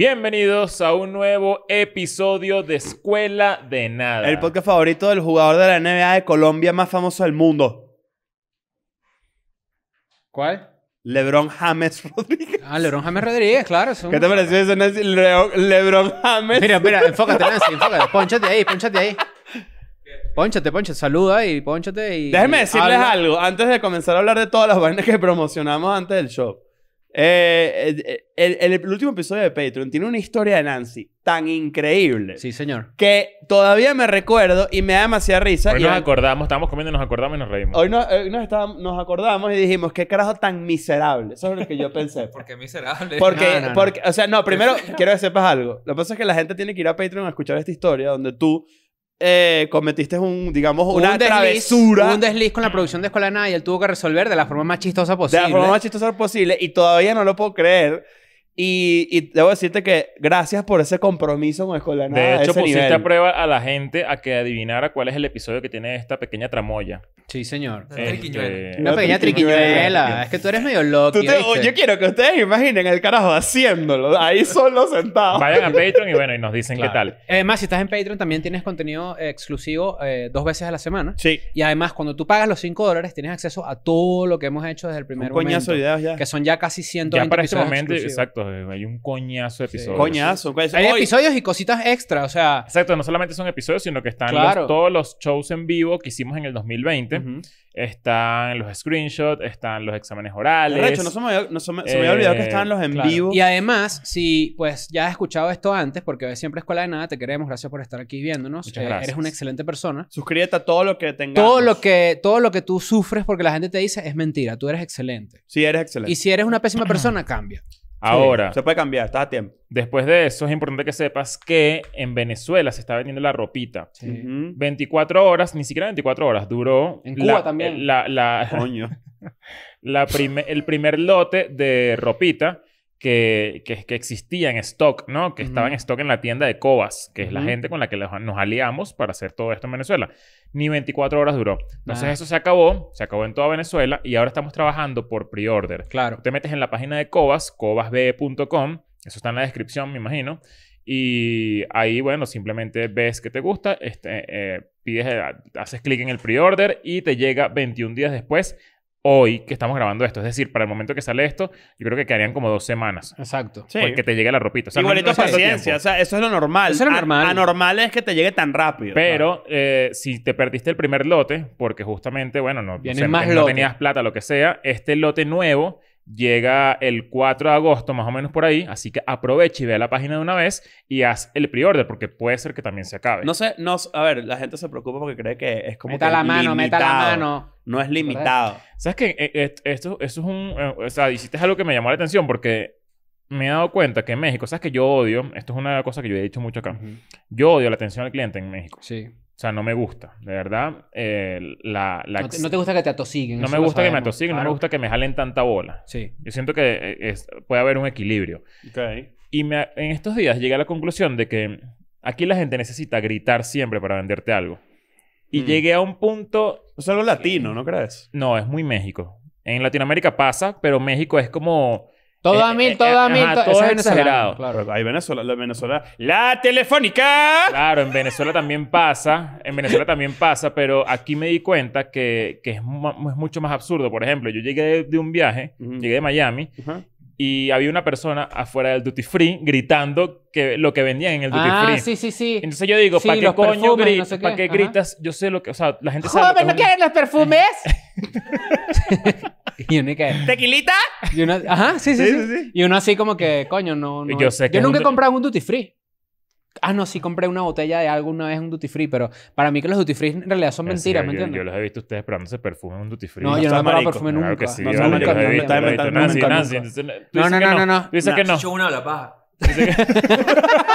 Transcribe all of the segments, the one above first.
Bienvenidos a un nuevo episodio de Escuela de Nada. El podcast favorito del jugador de la NBA de Colombia más famoso del mundo. ¿Cuál? LeBron James Rodríguez. Ah, LeBron James Rodríguez, claro. ¿Qué te pareció eso, Nancy? LeBron James. Mira, mira, enfócate, Nancy, enfócate. Pónchate ahí, ponchate ahí. Pónchate, ponchate, Saluda y ponchate. y... Déjenme decirles algo antes de comenzar a hablar de todas las vainas que promocionamos antes del show. Eh, eh, el, último episodio de Patreon tiene una historia de Nancy tan increíble. Sí, señor. Que todavía me recuerdo y me da demasiada risa. Hoy nos acordamos, estábamos comiendo nos acordamos y nos reímos. Hoy, no, nos, nos, acordamos y dijimos, qué carajo tan miserable. Eso es lo que yo pensé. porque miserable? Porque, porque o sea, no, primero quiero que sepas algo. Lo que pasa es que la gente tiene que ir a Patreon a escuchar esta historia donde tú eh, cometiste un, digamos, una un desliz, travesura. Un desliz con la producción de Escuela y él tuvo que resolver de la forma más chistosa posible. De la forma más chistosa posible y todavía no lo puedo creer y, y, debo decirte que gracias por ese compromiso con Escuela De hecho, pusiste a prueba a la gente a que adivinara cuál es el episodio que tiene esta pequeña tramoya. Sí, señor. Una este, pequeña triquiñuela. Es que tú eres medio loco. Yo quiero que ustedes imaginen el carajo haciéndolo. Ahí solo sentados. Vayan a Patreon y bueno, y nos dicen qué tal. Además, si estás en Patreon también tienes contenido eh, exclusivo eh, dos veces a la semana. Sí. Y además, cuando tú pagas los 5 dólares, tienes acceso a todo lo que hemos hecho desde el primer momento. Un coñazo ideas ya. Que son ya casi 120 Ya para este momento, exacto hay un coñazo de episodios. Coñazo. hay episodios y cositas extra, o sea. Exacto, no solamente son episodios, sino que están todos los shows en vivo que hicimos en el 2020. Están los screenshots, están los exámenes orales. De hecho, no se me había, olvidado que eh, estaban los en vivo. Y además, si pues ya has escuchado esto antes, porque hoy siempre Escuela de Nada, te queremos, gracias por estar aquí viéndonos. Eh, eres una excelente persona. Suscríbete a todo lo que tengas. Todo lo que, todo lo que tú sufres porque la gente te dice es mentira, tú eres excelente. Sí, eres excelente. Y si eres una pésima persona, cambia. Ahora. se puede cambiar, estás a tiempo. Después de eso, es importante que sepas que en Venezuela se está vendiendo la ropita. 24 horas, ni siquiera 24 horas, duró. En Cuba también. La, la, Coño. el primer lote de ropita que, existía en stock, ¿no? Que estaba en stock en la tienda de Cobas, que es la gente con la que nos aliamos para hacer todo esto en Venezuela. Ni 24 horas duró. Entonces eso se acabó, se acabó en toda Venezuela y ahora estamos trabajando por pre-order. Claro. Te metes en la página de Cobas, cobasbe.com, eso está en la descripción, me imagino. Y ahí, bueno, simplemente ves que te gusta, este, eh, pides, eh, haces clic en el pre-order y te llega 21 días después hoy que estamos grabando esto. Es decir, para el momento que sale esto, yo creo que quedarían como dos semanas. Exacto. Porque te llegue la ropita. Igualito paciencia. eso es lo normal. Eso es normal. anormal es que te llegue tan rápido. Pero eh, si te perdiste el primer lote, porque justamente, bueno, no, no tenías plata, lo que sea, este lote nuevo llega el 4 de agosto, más o menos por ahí. Así que aprovecha y ve la página de una vez y haz el pre-order, porque puede ser que también se acabe. No sé, no, a ver, la gente se preocupa porque cree que es como. Meta la mano, meta la mano. No es limitado. ¿Sabes qué? Eh, eh, esto, es un. Eh, o sea, hiciste algo que me llamó la atención porque me he dado cuenta que en México, ¿sabes que yo odio? Esto es una cosa que yo he dicho mucho acá. Yo odio la atención al cliente en México. Sí. O sea, no me gusta, de verdad. Eh, no, te, gusta que te atosiguen. No me gusta que me atosiguen, no me gusta que me jalen tanta bola. Sí. Yo siento que eh, puede haber un equilibrio. Okay. Y me, en estos días llegué a la conclusión de que aquí la gente necesita gritar siempre para venderte algo. Y mm. llegué a un punto... Solo latino, ¿no crees? No, es muy México. En Latinoamérica pasa, pero México es como todo eh, a mil, eh, todo eh, a mil. todo es exagerado. Claro. Hay Venezuela, la telefónica! Claro, en Venezuela también pasa. En Venezuela también pasa, pero aquí me di cuenta que, que es, mucho más absurdo. Por ejemplo, yo llegué de, un viaje, llegué de Miami, Ajá y había una persona afuera del duty free gritando que lo que vendían en el duty ah, free. Ah, sí, sí, sí. Entonces yo digo, ¿para qué coño gritas? Yo sé lo que, o sea, la gente sabe. ¡Joder! no quieren los perfumes! y uno que... ¿Tequilita? Y ajá, sí sí, sí Y uno así como que, coño, no. Yo sé nunca he comprado un duty free. Ah, no, sí compré una botella de algo una vez en un duty free, pero para mí que los duty free en realidad son mentiras, ¿me entiendes? Yo, los he visto a ustedes probándose perfume en un duty free. No, no yo no he probado perfume nunca. no, nunca, No, no, no, no, no. que no. Yo una la paja.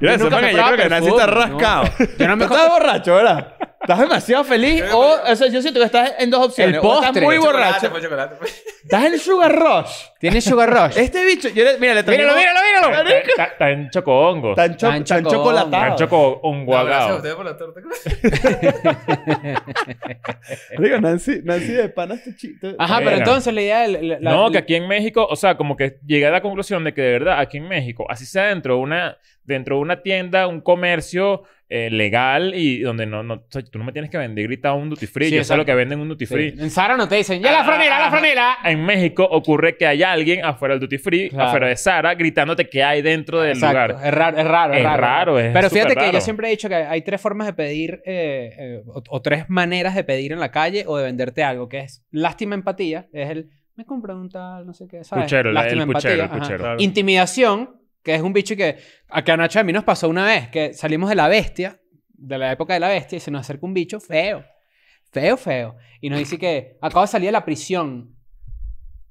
Yo, nunca me yo creo que Nancy está rascado. Yo no me ¿Tú estás borracho, ¿verdad? ¿Estás demasiado feliz? o, o sea, yo siento que estás en dos opciones. El postre. O estás muy borracho. chocolate. Estás en Sugar Rush. Tienes Sugar Rush. Este bicho, mira, Míralo, míralo, míralo. Está, en chocohongos. Está en, cho está en chocolatado. Está en por la torta. Digo, Nancy, Nancy de Panas este tu este- Ajá, pero entonces la idea... no, que aquí en México, o sea, como que llegué a la conclusión de que de verdad aquí en México, así sea dentro de una, dentro de una tienda, un comercio eh, legal y donde no, no, tú no me tienes que vender gritado un duty free. Sí, Yo sé lo que venden un duty free. En Sara no te dicen, ¡ya la ah, franela, la franela! En México ocurre que hay alguien afuera del duty free, afuera de Sara, gritándote que hay dentro del Exacto. lugar. Es raro, es raro. Es, raro. Pero fíjate que yo siempre he dicho que hay tres formas de pedir eh, eh, o, tres maneras de pedir en la calle o de venderte algo, que es lástima, empatía, es el me compro un tal, no sé qué, ¿sabes? Puchero, lástima, empatía, Intimidación, que es un bicho que acá Nacho a mí nos pasó una vez, que salimos de la bestia, de la época de la bestia, y se nos acerca un bicho feo, feo, feo, y nos dice que acaba de salir de la prisión.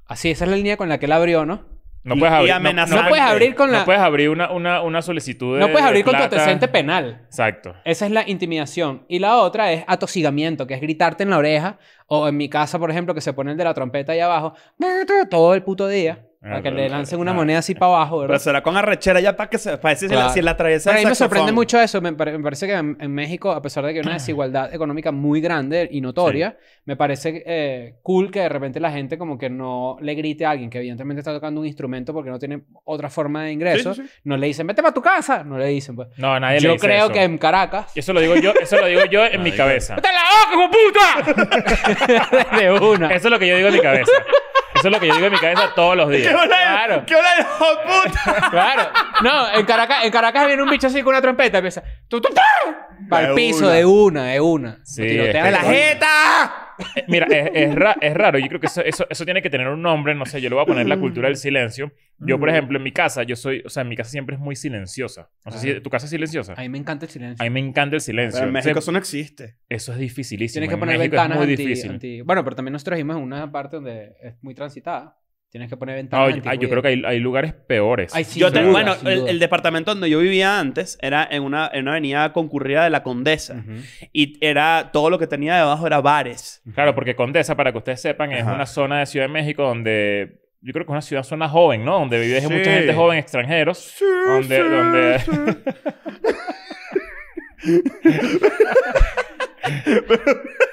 Así, esa es la línea con la que él abrió, ¿no? No puedes abrir, no, puedes abrir con la... No puedes abrir una, una, una solicitud de No puedes abrir con tu antecedente penal. Exacto. Esa es la intimidación. Y la otra es atosigamiento, que es gritarte en la oreja. O en mi casa, por ejemplo, que se pone el de la trompeta ahí abajo. Todo el puto día. Ah, para que le lancen una ah. moneda así para abajo, ¿verdad? Pero será con arrechera ya para que se, para decir, si la, a mí me sorprende mucho eso. Me, parece que en, México, a pesar de que hay una desigualdad económica muy grande y notoria, me parece eh, cool que de repente la gente como que no le grite a alguien que evidentemente está tocando un instrumento porque no tiene otra forma de ingreso. no le dicen, vete para tu casa. No le dicen, pues. No, nadie yo creo que en Caracas. Eso lo digo yo, eso lo digo yo en mi cabeza. ¡Vete la puta! de una. Eso es lo que yo digo en mi cabeza. Eso es lo que yo digo en mi cabeza todos los días. ¿Qué claro. ¿Qué hola, Claro. No, en Caracas, viene un bicho así con una trompeta y empieza... ¡Tú, Para el piso, de una, de una. Sí, Tirotea la jeta. Mira, es, raro. Yo creo que eso, tiene que tener un nombre. No sé, yo le voy a poner la cultura del silencio. Yo, por ejemplo, en mi casa, yo soy... O sea, mi casa siempre es muy silenciosa. No sé si tu casa es silenciosa. A mí me encanta el silencio. A mí me encanta el silencio. en México eso no existe. Eso es dificilísimo. Tienes que poner ventanas Bueno, pero también nos trajimos en una parte donde es muy transitada. Tienes que poner ventanas. yo creo que hay, lugares peores. bueno, el, departamento donde yo vivía antes era en una, avenida concurrida de la Condesa. Y era todo lo que tenía debajo era bares. Claro, porque Condesa, para que ustedes sepan, es una zona de Ciudad de México donde yo creo que es una ciudad zona joven, ¿no? Donde vive mucha gente joven, extranjeros. Sí, donde, sí, donde...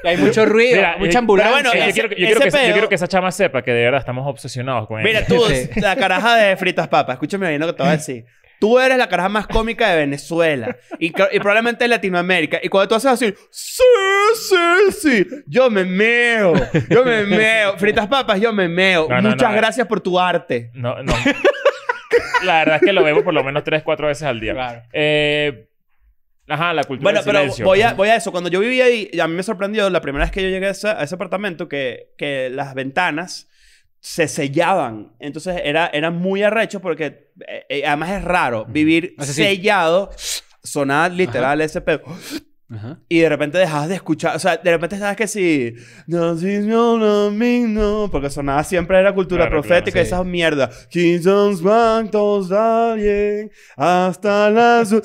Hay mucho ruido, Mira, mucha eh, ambulancia. bueno, yo, quiero, que, esa chama sepa que de verdad estamos obsesionados con Mira, Mira, tú, la caraja de fritas papas. Escúchame bien lo que te voy a decir. Tú eres la caraja más cómica de Venezuela y, probablemente de Latinoamérica. Y cuando tú haces así, sí, sí, sí, yo me meo, yo me meo. Fritas papas, yo me meo. Muchas eh. gracias por tu arte. No, no. La verdad es que lo vemos por lo menos tres, cuatro veces al día. Claro. Eh, Ajá, la cultura bueno, pero voy a, voy a eso. Cuando yo vivía ahí, a mí me sorprendió la primera vez que yo llegué a, ese apartamento que, que las ventanas se sellaban. Entonces era, era muy arrecho porque eh, eh, además es raro vivir sellado. Sonaba literal ese pedo. Y de repente dejabas de escuchar, o sea, de repente sabes que si, no, porque sonaba siempre era cultura profética Esa mierda. esas mierdas. alguien hasta las.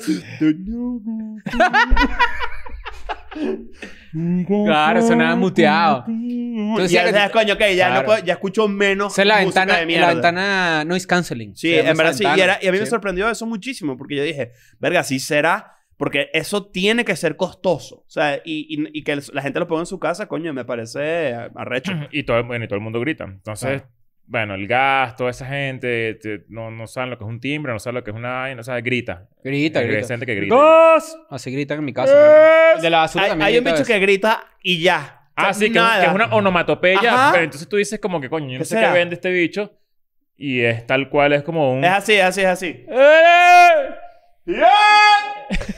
claro, sonaba muteado. Entonces, ya, coño, okay, ya, ya escucho menos. la ventana, la ventana noise canceling. Sí, en verdad sí. Y, a mí me sorprendió eso muchísimo porque yo dije, verga, sí será porque eso tiene que ser costoso. O sea, y, que la gente lo ponga en su casa, coño, me parece arrecho. Y todo, bueno, y todo el mundo grita. Entonces, bueno, el gas, toda esa gente, no, no saben lo que es un timbre, no saben lo que es una... No saben, grita. Grita, grita. Hay gente que grita. ¡Dos! Así gritan en mi casa. De la basura también Hay un bicho que grita y ya. Ah, que, es una onomatopeya. Pero entonces tú dices como que, coño, yo no sé qué vende este bicho. Y es tal cual, es como un... Es así, es así, es así. ¡Eh!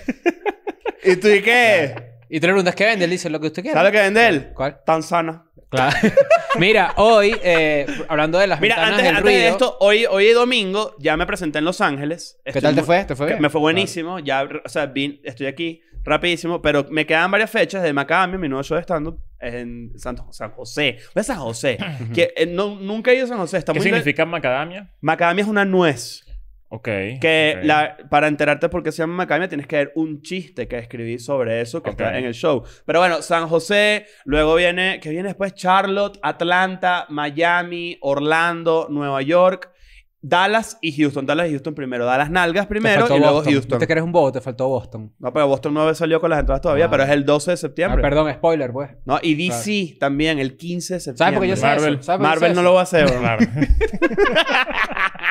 ¿Y tú y qué? Y tú le preguntas qué vende, él dice lo que usted quiere. ¿Sabe lo que vende él? ¿Cuál? Tanzana. Claro. Mira, hoy, eh, hablando de las Mira, antes, antes de esto, hoy, hoy es domingo, ya me presenté en Los Ángeles. ¿Qué tal te fue? ¿Te fue bien? Me fue buenísimo. Ya, o sea, estoy aquí rapidísimo, pero me quedan varias fechas de Macadamia mi nuevo show de stand-up en San José. ¿Ves San José? que eh, no- nunca he ido a San José. ¿Qué significa macadamia? Macadamia es una nuez. Ok. Que La, para enterarte por qué se llama Macamia tienes que ver un chiste que escribí sobre eso que está en el show. Pero bueno, San José, luego viene, que viene después Charlotte, Atlanta, Miami, Orlando, Nueva York. Dallas y Houston. Dallas y Houston primero. Dallas Nalgas primero y luego Houston. Te que un bobo, te faltó Boston. No, pero Boston no salió con las entradas todavía, ah. pero es el 12 de septiembre. Ah, perdón, spoiler, pues. No, y DC también, el 15 de septiembre. ¿Sabes por qué yo sé Marvel. Marvel no lo va a hacer,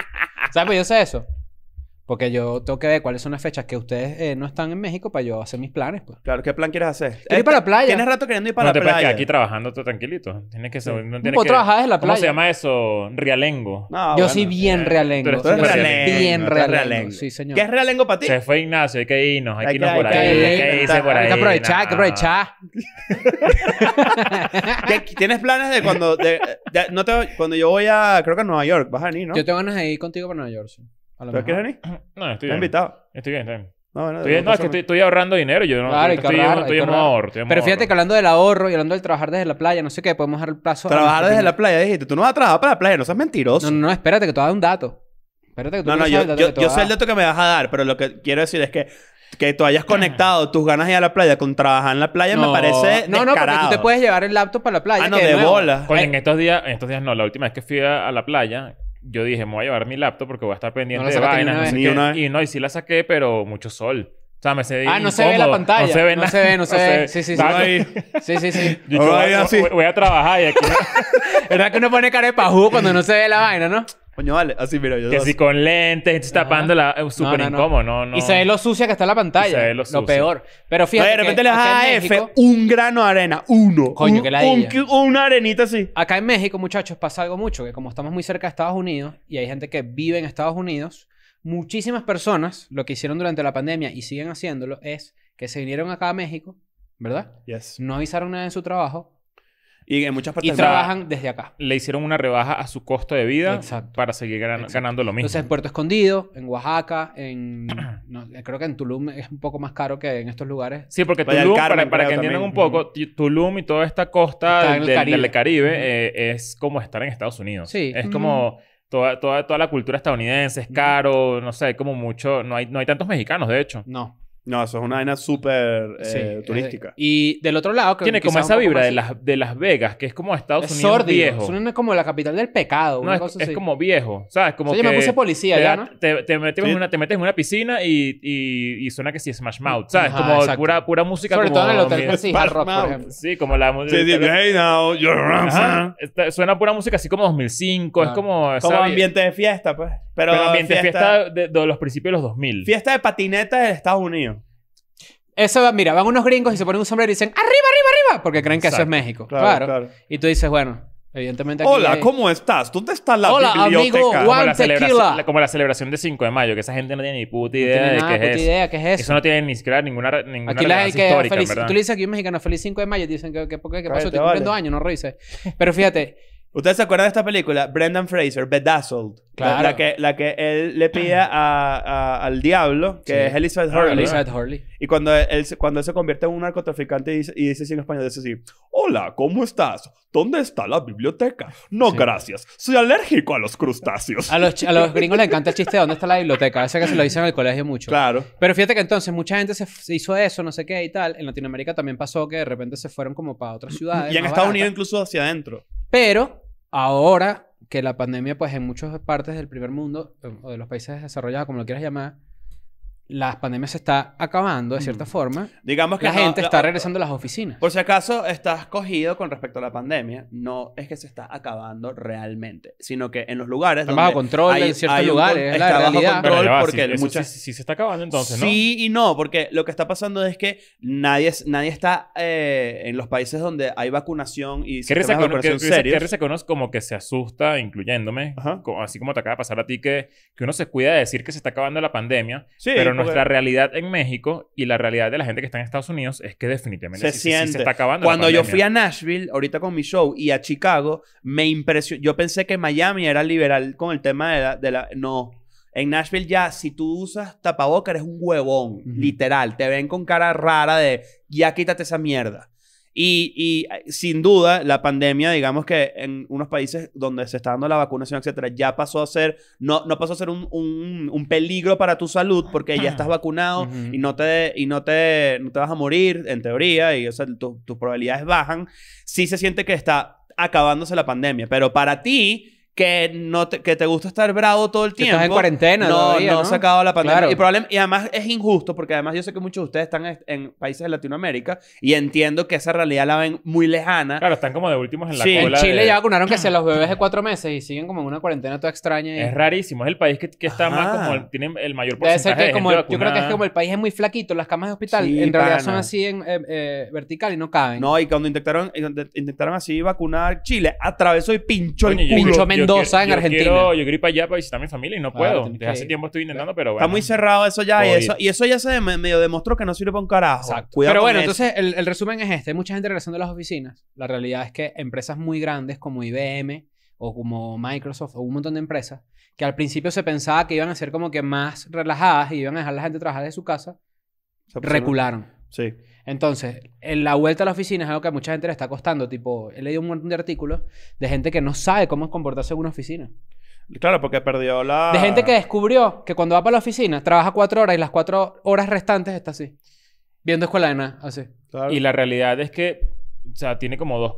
¿Sabes qué yo sé eso? Porque yo tengo que ver cuáles son las fechas que ustedes eh, no están en México para yo hacer mis planes, pues. Claro, ¿qué plan quieres hacer? Quiero ir para la este, playa. Tienes rato queriendo ir para la playa. No te puedes aquí trabajando tú tranquilito. Tienes que... Sí. No, trabajar desde la playa. ¿Cómo se llama eso? Rialengo. yo soy bien eh, realengo. Tú Bien realengo. Sí, señor. ¿Qué es realengo para ti? Se fue Ignacio. Hay que irnos. Hay, que irnos por ahí. Hay que por ahí. que aprovechar. Hay que aprovechar. ¿Tienes planes de cuando... cuando yo voy a... Creo que a Nueva York. Vas a venir, ¿no? Yo tengo ganas de ir contigo para Nueva York, ¿Tú lo quieres venir? No, estoy bien. invitado. Estoy bien, estoy bien. No, no, es que estoy, ahorrando dinero. Yo no claro, estoy, ahorrar, ahorro, Pero fíjate que hablando del ahorro y hablando del trabajar desde la playa, no sé qué, podemos dejar el plazo. Trabajar desde la playa, dijiste. Tú no vas a trabajar para la playa, no seas mentiroso. No, no, espérate, que te vas a dar un dato. Espérate que tú no, no, yo, yo, sé el dato que me vas a dar, pero lo que quiero decir es que que tú hayas conectado tus ganas de ir a la playa con trabajar en la playa me parece No, descarado. no, porque tú te puedes llevar el laptop para la playa. Ah, no, de, bola. en estos días, en estos días no. La última vez que fui a, la playa, yo dije, me voy a llevar mi laptop porque voy a estar pendiente de vainas. Y no, y sí la saqué, pero mucho sol. O sea, me se Ah, no se ve la pantalla. No se ve, no se ve, no se, ve. Sí, sí, sí. Ahí. Sí, sí, sí. Yo, voy, a trabajar y aquí... ¿Verdad que uno pone cara de pajú cuando no se ve la vaina, no? Coño, vale. Así, ah, mira, yo. Que si con lentes, tapándola, tapando la. Es súper incómodo, no, Y se ve lo sucia que está la pantalla. se ve lo sucia. Lo peor. Pero fíjate. Oye, de repente le das a F un grano de arena. Uno. Coño, que la un, Una arenita así. Acá en México, muchachos, pasa algo mucho. Que como estamos muy cerca de Estados Unidos y hay gente que vive en Estados Unidos, muchísimas personas lo que hicieron durante la pandemia y siguen haciéndolo es que se vinieron acá a México, ¿verdad? Yes. No avisaron nada en su trabajo, y en muchas partes trabajan desde acá. Le hicieron una rebaja a su costo de vida para seguir ganando lo mismo. Entonces, en Puerto Escondido, en Oaxaca, en creo que en Tulum es un poco más caro que en estos lugares. Sí, porque Tulum, para, que entiendan un poco, Tulum y toda esta costa del Caribe, eh, es como estar en Estados Unidos. Sí. Es como... Toda, toda, la cultura estadounidense es caro, no sé, hay como mucho, no hay, no hay tantos mexicanos, de hecho. No. No, eso es una vaina súper eh, turística. y del otro lado... Que Tiene como esa vibra de las, de las Vegas, que es como Estados Unidos sordido. viejo. es como la capital del pecado. No, una es, es como viejo, ¿sabes? Como yo me puse policía te, ¿no? Te, metes en una, piscina y, y, suena que sí Smash Mouth, ¿sabes? como pura, pura música Sobre todo en el hotel sí, por ejemplo. Sí, como la música... hey now, Suena pura música así como 2005, es ah. como... Como ambiente de fiesta, pues. Pero, ambiente de fiesta de, los principios de los 2000. Fiesta de patineta de Estados Unidos. Eso mira, van unos gringos y se ponen un sombrero y dicen arriba, arriba, arriba, porque creen que eso es México. Claro, Y tú dices, bueno, evidentemente. Aquí Hola, ¿cómo estás? ¿Dónde está la Hola, Amigo, Juan como, la tequila. como la celebración de 5 de mayo, que esa gente no tiene ni puta idea no tiene qué, puta idea, qué es eso. Eso no tiene ni siquiera ninguna, ninguna aquí la hay que histórica, feliz, Tú le dices aquí un mexicano feliz 5 de mayo, y dicen qué qué ¿qué pasó, estoy vale. años, no dices Pero fíjate. ¿Ustedes se acuerdan de esta película? Brendan Fraser, Bedazzled. Claro. La, que, la que él le pide a, al diablo, que es Elizabeth Hurley. Elizabeth Hurley. Y cuando él, cuando él se convierte en un narcotraficante y dice, y así en español, dice así, hola, ¿cómo estás? ¿Dónde está la biblioteca? No, gracias. Soy alérgico a los crustáceos. A los, a los gringos les encanta el chiste de dónde está la biblioteca. Ese que se lo dicen en el colegio mucho. Claro. Pero fíjate que entonces mucha gente se hizo eso, no sé qué y tal. En Latinoamérica también pasó que de repente se fueron como para otras ciudades. Y en Estados Unidos incluso hacia adentro. Pero Ahora que la pandemia, pues en muchas partes del primer mundo o de los países desarrollados, como lo quieras llamar, la pandemia se está acabando de cierta forma. Digamos que la gente está regresando a las oficinas. Por si acaso estás cogido con respecto a la pandemia, no es que se está acabando realmente, sino que en los lugares está bajo control hay, ciertos lugares, la bajo control porque Si se está acabando entonces, ¿no? Sí y no, porque lo que está pasando es que nadie, nadie está eh, en los países donde hay vacunación y se está Que uno como que se asusta, incluyéndome, así como te acaba de pasar a ti, que, que uno se cuida de decir que se está acabando la pandemia, pero no nuestra realidad en México y la realidad de la gente que está en Estados Unidos es que definitivamente se, se está acabando. Cuando yo fui a Nashville, ahorita con mi show, y a Chicago, me impresionó. Yo pensé que Miami era liberal con el tema de la. no. En Nashville ya, si tú usas tapabocas, eres un huevón, literal. Te ven con cara rara de ya quítate esa mierda. Y, eh, sin duda, la pandemia, digamos que en unos países donde se está dando la vacunación, etcétera, ya pasó a ser, no, no pasó a ser un, un, peligro para tu salud porque ya estás vacunado y, no te, y no, te, no te vas a morir, en teoría, y o sea, tus probabilidades bajan. Sí se siente que está acabándose la pandemia, pero para ti que no te, que te gusta estar bravo todo el tiempo. Estás en cuarentena, no, no, no se la pandemia. Y, además es injusto, porque además yo sé que muchos de ustedes están este, en países de Latinoamérica y entiendo que esa realidad la ven muy lejana. Claro, están como de últimos en la cola En Chile ya vacunaron que se los bebés de cuatro meses y siguen como en una cuarentena toda extraña. Es rarísimo, es el país que, está más como tiene el mayor porcentaje de Yo creo que es como el país es muy flaquito, las camas de hospital en realidad son así en eh, eh, vertical y no caben. No, y cuando intentaron, intentaron así vacunar Chile, atravesó y pinchó el culo en yo Argentina. yo ir para allá para visitar mi familia y no puedo. hace tiempo estoy intentando, pero pues, bueno. Está muy cerrado eso ya. Y eso, y eso ya se medio demostró que no sirve para un carajo. pero bueno, entonces el, resumen es este. Mucha gente regresando a las oficinas. La realidad es que empresas muy grandes como IBM o como Microsoft o un montón de empresas que al principio se pensaba que iban a ser como que más relajadas y iban a dejar la gente trabajar de su casa, recularon. Sí. Entonces, en la vuelta a la oficina es algo que a mucha gente le está costando. Tipo, he leído un montón de artículos de gente que no sabe cómo es comportarse en una oficina. Claro, porque perdió la... De gente que descubrió que cuando va para la oficina trabaja cuatro horas y las cuatro horas restantes está así. Viendo escuela de nada, así. Y la realidad es que, o sea, tiene como dos,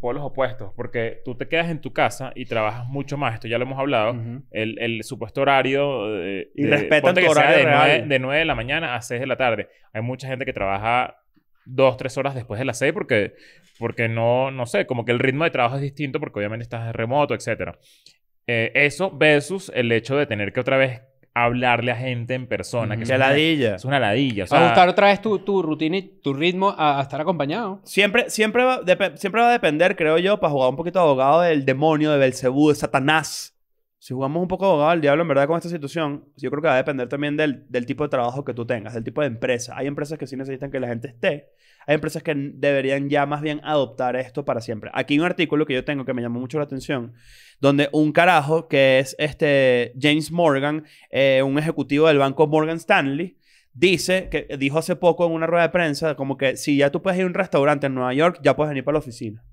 polos opuestos, porque tú te quedas en tu casa y trabajas mucho más, esto ya lo hemos hablado, el, supuesto horario... Eh, y respetan tu horario de 9, de la mañana a 6 de la tarde. Hay mucha gente que trabaja dos, tres horas después de las seis porque, porque no, no sé, como que el ritmo de trabajo es distinto porque obviamente estás remoto, etc. Eh, eso versus el hecho de tener que otra vez hablarle a gente en persona. que es una ladilla. Es una ladilla. O ajustar otra vez tu, rutina y tu ritmo a, estar acompañado. Siempre, siempre, va, siempre va a depender, creo yo, para jugar un poquito abogado del demonio, de Belcebú, de Satanás si jugamos un poco abogado al diablo, en verdad, con esta situación, yo creo que va a depender también del, tipo de trabajo que tú tengas, del tipo de empresa. Hay empresas que sí necesitan que la gente esté. Hay empresas que deberían ya más bien adoptar esto para siempre. Aquí hay un artículo que yo tengo que me llamó mucho la atención, donde un carajo que es este James Morgan, eh, un ejecutivo del banco Morgan Stanley, dice, que dijo hace poco en una rueda de prensa, como que si ya tú puedes ir a un restaurante en Nueva York, ya puedes venir para la oficina.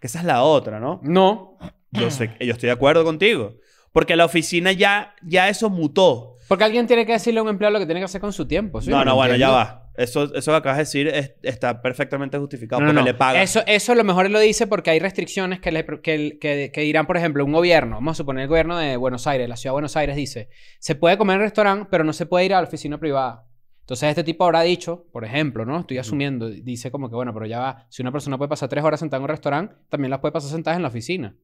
Que esa es la otra, ¿no? No. yo estoy de acuerdo contigo. Porque la oficina ya, ya eso mutó. Porque alguien tiene que decirle a un empleado lo que tiene que hacer con su tiempo. No, no, bueno, ya va. Eso, eso que acabas de decir está perfectamente justificado no, le pagan. Eso, eso lo mejor lo dice porque hay restricciones que, que, dirán, por ejemplo, un gobierno. Vamos a suponer el gobierno de Buenos Aires, la ciudad de Buenos Aires dice: se puede comer en restaurante, pero no se puede ir a la oficina privada. Entonces, este tipo habrá dicho, por ejemplo, ¿no? Estoy asumiendo, dice como que, bueno, pero ya va, si una persona puede pasar tres horas sentada en un restaurante, también las puede pasar sentadas en la oficina,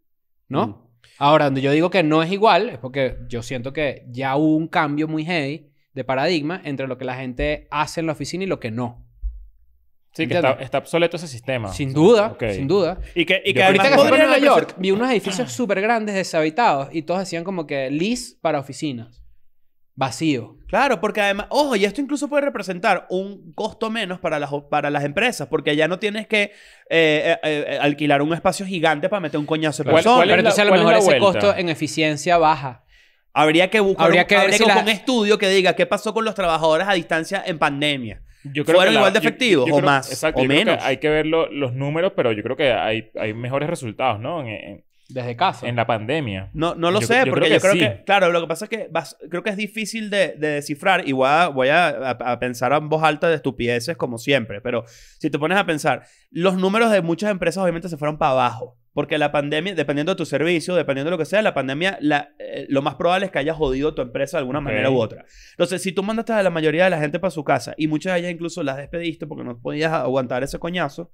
¿no? Ahora, donde yo digo que no es igual, es porque yo siento que ya hubo un cambio muy heavy de paradigma entre lo que la gente hace en la oficina y lo que no. Sí, que está, obsoleto ese sistema. Sin duda, sin duda. Y que, y que ahorita que en Nueva York, vi unos edificios súper grandes deshabitados y todos decían como que lease para oficinas. Vacío. Claro, porque además, ojo, y esto incluso puede representar un costo menos para las, para las empresas, porque ya no tienes que eh, eh, eh, alquilar un espacio gigante para meter un coñazo de personas Pero entonces a lo mejor ese costo en eficiencia baja. Habría que buscar habría un, que estudio que diga qué pasó con los trabajadores a distancia en pandemia. Yo creo ¿Fueron igual de efectivos o más? Exacto, o menos. hay que ver los números, pero yo creo que hay, hay mejores resultados, ¿no? en, desde casa. En la pandemia. No, no lo sé, porque yo creo que, claro, lo que pasa es que creo que es difícil de, descifrar y voy, a, a, pensar en voz alta de estupideces como siempre, pero si te pones a pensar, los números de muchas empresas obviamente se fueron para abajo, porque la pandemia, dependiendo de tu servicio, dependiendo de lo que sea, la pandemia, eh, lo más probable es que haya jodido tu empresa de alguna manera u otra. Entonces, si tú mandaste a la mayoría de la gente para su casa y muchas de ellas incluso las despediste porque no podías aguantar ese coñazo